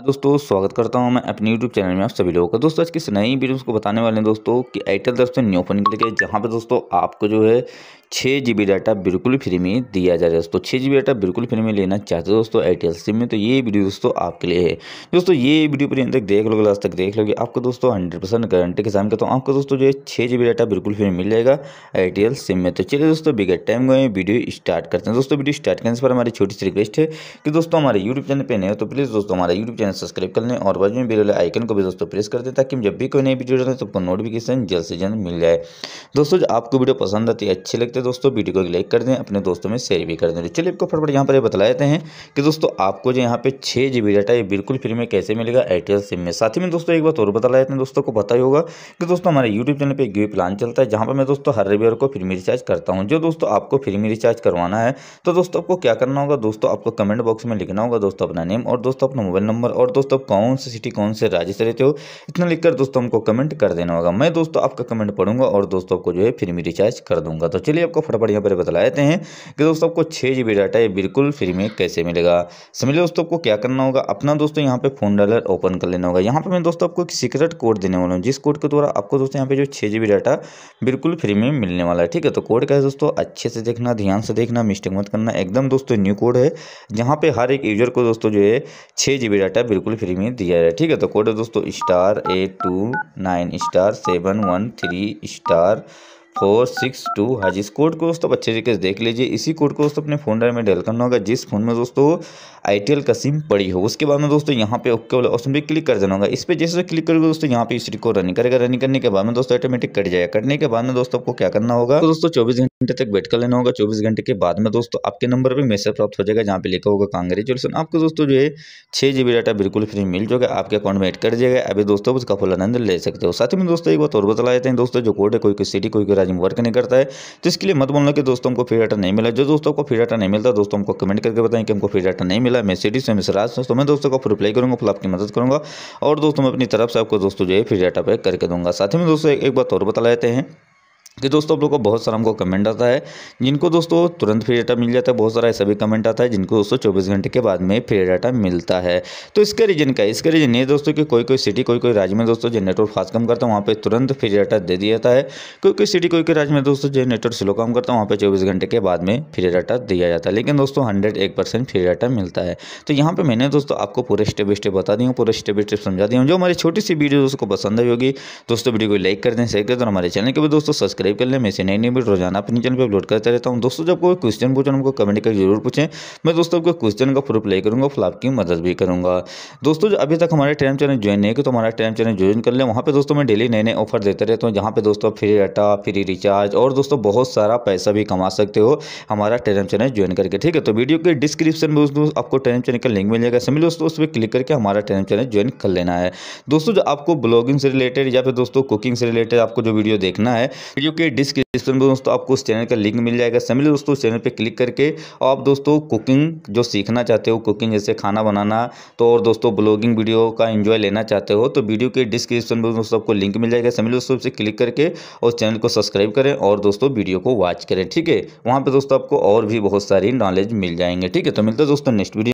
हाँ दोस्तों स्वागत करता हूं मैं अपने YouTube चैनल में आप सभी लोगों का दोस्तों आज किस नई वीडियो को बताने वाले हैं दोस्तों कि एयरटेल तरफ से न्यू फोन निकल गया जहां पे दोस्तों आपको जो है छः जी बी डाटा बिल्कुल फ्री में दिया जा रहा है दोस्तों छः जी बी डाटा बिल्कुल फ्री में लेना चाहते हो दोस्तों एयरटेल सिम में तो ये वीडियो दोस्तों आपके लिए है दोस्तों ये वीडियो पर अंदर देख लोगे लास्ट तक देख लोगे आपको दोस्तों हंड्रेड परसेंट गारंटी के सामने तो आपको दोस्तों जो है छः जी बी डाटा बिल्कुल फ्री मिल जाएगा एयरटेल सिम में तो चलिए दोस्तों बिगर टाइम गए वीडियो स्टार्ट करते हैं दोस्तों वीडियो स्टार्ट करने से पर हमारी छोटी सी रिक्वेस्ट है कि दोस्तों हमारे यूट्यूब चैनल पर नए हो तो प्लीज़ दोस्तों हमारा यूट्यूब चैनल सब्सक्राइब कर लें और बाजू में बेल आइकन को भी दोस्तों प्रेस कर दें ताकि जब भी कोई नई वीडियो डालें तो आपको नोटिफिकेशन जल्द से जल्द मिल जाए दोस्तों आपको वीडियो पसंद आती है अच्छी लगती है सकते हैं दोस्तों वीडियो को लाइक कर दें अपने दोस्तों में शेयर भी कर दें तो चलिए आपको फटाफट यहाँ पर ये बता देते हैं कि दोस्तों आपको जो यहाँ पे छः जी बी डाटा ये बिल्कुल फ्री में कैसे मिलेगा एयरटेल सिम में साथ ही में दोस्तों एक बात और बता देते हैं दोस्तों को पता ही होगा कि दोस्तों हमारे यूट्यूब चैनल पर एक वी प्लान चलता है जहाँ पर मैं दोस्तों हर रविवार को फ्री में रिचार्ज करता हूँ जो दोस्तों आपको फ्री में रिचार्ज करवाना है तो दोस्तों आपको क्या करना होगा दोस्तों आपको कमेंट बॉक्स में लिखना होगा दोस्तों अपना नेम और दोस्तों अपना मोबाइल नंबर और दोस्तों आप कौन से सिटी कौन से राज्य से रहते हो इतना लिखकर दोस्तों हमको कमेंट कर देना होगा मैं दोस्तों आपका कमेंट पढ़ूंगा और दोस्तों को जो है फिर में रिचार्ज कर दूंगा तो चलिए आपको फटाफट यहाँ पर बता देते हैं कि दोस्तों आपको छः जी बी डाटा ये बिल्कुल फ्री में कैसे मिलेगा समझ लो दोस्तों आपको क्या करना होगा अपना दोस्तों यहाँ पे फोन डालर ओपन कर लेना होगा यहाँ पर मैं दोस्तों आपको एक सीक्रेट कोड देने वाला हूँ जिस कोड के द्वारा आपको दोस्तों यहाँ पे जो छः जी डाटा बिल्कुल फ्री में मिलने वाला है ठीक है तो कोड क्या है दोस्तों अच्छे से देखना ध्यान से देखना मिस्टेक मत करना एकदम दोस्तों न्यू कोड है जहाँ पर हर एक यूजर को दोस्तों जो है छः जी डाटा बिल्कुल फ्री में दिया जाए ठीक है तो कोड है दोस्तों star eight two nine star seven one three star four six two हाँ जिस कोड को दोस्तों अच्छे तरीके से देख लीजिए इसी कोड को दोस्तों अपने फोन ड्राइव में डेल करना होगा जिस फोन में दोस्तों आई टी का सिम पड़ी हो उसके बाद में दोस्तों यहाँ पे ओके वाला ऑप्शन पे क्लिक कर देना होगा इस पर जैसे क्लिक करोगे दोस्तों यहाँ पे इस को रनिंग करेगा रनिंग करने के बाद में दोस्तों ऑटोमेटिक कट जाएगा कटने के बाद में दोस्तों आपको क्या करना होगा तो दोस्तों चौबीस घंटे तक वेट कर लेना होगा चौबीस घंटे के बाद में दोस्तों आपके नंबर पे मैसेज प्राप्त हो जाएगा जहाँ पे लिखा होगा कांग्रेचुलेसन आपको दोस्तों जो है छः जी डाटा बिल्कुल फ्री मिल जाएगा आपके अकाउंट में एड कर जाएगा अभी दोस्तों उसका फुल आनंद ले सकते हो साथ में दोस्तों एक बात और बता देते हैं दोस्तों जो कोड है कोई कोई सिटी कोई कोई राज्य में वर्क नहीं करता है तो इसके लिए मत बोलना कि दोस्तों को फ्री डाटा नहीं मिला जो दोस्तों को फ्री डाटा नहीं मिलता दोस्तों को कमेंट करके बताएं कि हमको फ्री डाटा नहीं मिला मैं सिटी से मिसराज दोस्तों मैं दोस्तों को फिर रिप्लाई करूँगा फिर आपकी मदद करूँगा और दोस्तों मैं अपनी तरफ से आपको दोस्तों जो है फ्री डाटा पैक करके दूंगा साथ में दोस्तों एक बात और बता लेते हैं कि दोस्तों आप लोग को बहुत सारा हमको कमेंट आता है जिनको दोस्तों तुरंत फ्री डाटा मिल जाता है बहुत सारा ऐसा भी कमेंट आता है जिनको दोस्तों चौबीस घंटे के बाद में फ्री डाटा मिलता है तो इसका रीजन क्या है इसका रीजन ये दोस्तों कि कोई कोई सिटी कोई कोई राज्य में दोस्तों जो नेटवर्क फास्ट कम करता है वहाँ पर तुरंत फ्री डाटा दे दिया जाता है कोई कोई सिटी कोई कोई राज्य में दोस्तों जो नेटवर्क स्लो काम करता है वहाँ पर चौबीस घंटे के बाद में फ्री डाटा दिया जाता है लेकिन दोस्तों हंड्रेड एक परसेंट फ्री डाटा मिलता है तो यहाँ पर मैंने दोस्तों आपको पूरे स्टेप बाई स्टेप बता दी हूँ पूरे स्टेप बाई स्टेप समझा दी हूँ जो हमारी छोटी सी वीडियो दोस्तों को पसंद आई होगी दोस्तों वीडियो को लाइक कर दें शेयर कर दें हमारे चैनल के भी दोस्तों सब्सक्राइब सब्सक्राइब कर लें मैं से नई नई वीडियो रोजाना अपने चैनल पर अपलोड करता रहता हूँ दोस्तों जब कोई क्वेश्चन पूछा उनको कमेंट करके जरूर पूछें मैं दोस्तों आपको क्वेश्चन का प्रूफ लाइक करूँगा फ्लाप आपकी मदद भी करूँगा दोस्तों जो अभी तक हमारे टेम चैनल ज्वाइन नहीं है तो हमारा टेम चैनल ज्वाइन कर लें वहाँ पर दोस्तों मैं डेली नए नए ऑफर देते रहता हूँ जहाँ पर दोस्तों फ्री डाटा फ्री रिचार्ज और दोस्तों बहुत सारा पैसा भी कमा सकते हो हमारा टेम चैनल ज्वाइन करके ठीक है तो वीडियो के डिस्क्रिप्शन में दोस्तों आपको टेम चैनल का लिंक मिल जाएगा समझ दोस्तों उस पर क्लिक करके हमारा टेम चैनल ज्वाइन कर लेना है दोस्तों जो आपको ब्लॉगिंग से रिलेटेड या फिर दोस्तों कुकिंग से रिलेटेड आपको जो वीडियो देखना है वीडियो वीडियो के डिस्क्रिप्शन में दोस्तों आपको उस चैनल का लिंक मिल जाएगा समझ लो दोस्तों उस चैनल पे क्लिक करके आप दोस्तों कुकिंग जो सीखना चाहते हो कुकिंग जैसे खाना बनाना तो और दोस्तों ब्लॉगिंग वीडियो का इन्जॉय लेना चाहते हो तो वीडियो के डिस्क्रिप्शन में दोस्तों आपको लिंक मिल जाएगा समझ लो दोस्तों से क्लिक करके उस चैनल को सब्सक्राइब करें और दोस्तों वीडियो को वॉच करें ठीक है वहाँ पर दोस्तों आपको और भी बहुत सारी नॉलेज मिल जाएंगे ठीक है तो मिलता है दोस्तों नेक्स्ट वीडियो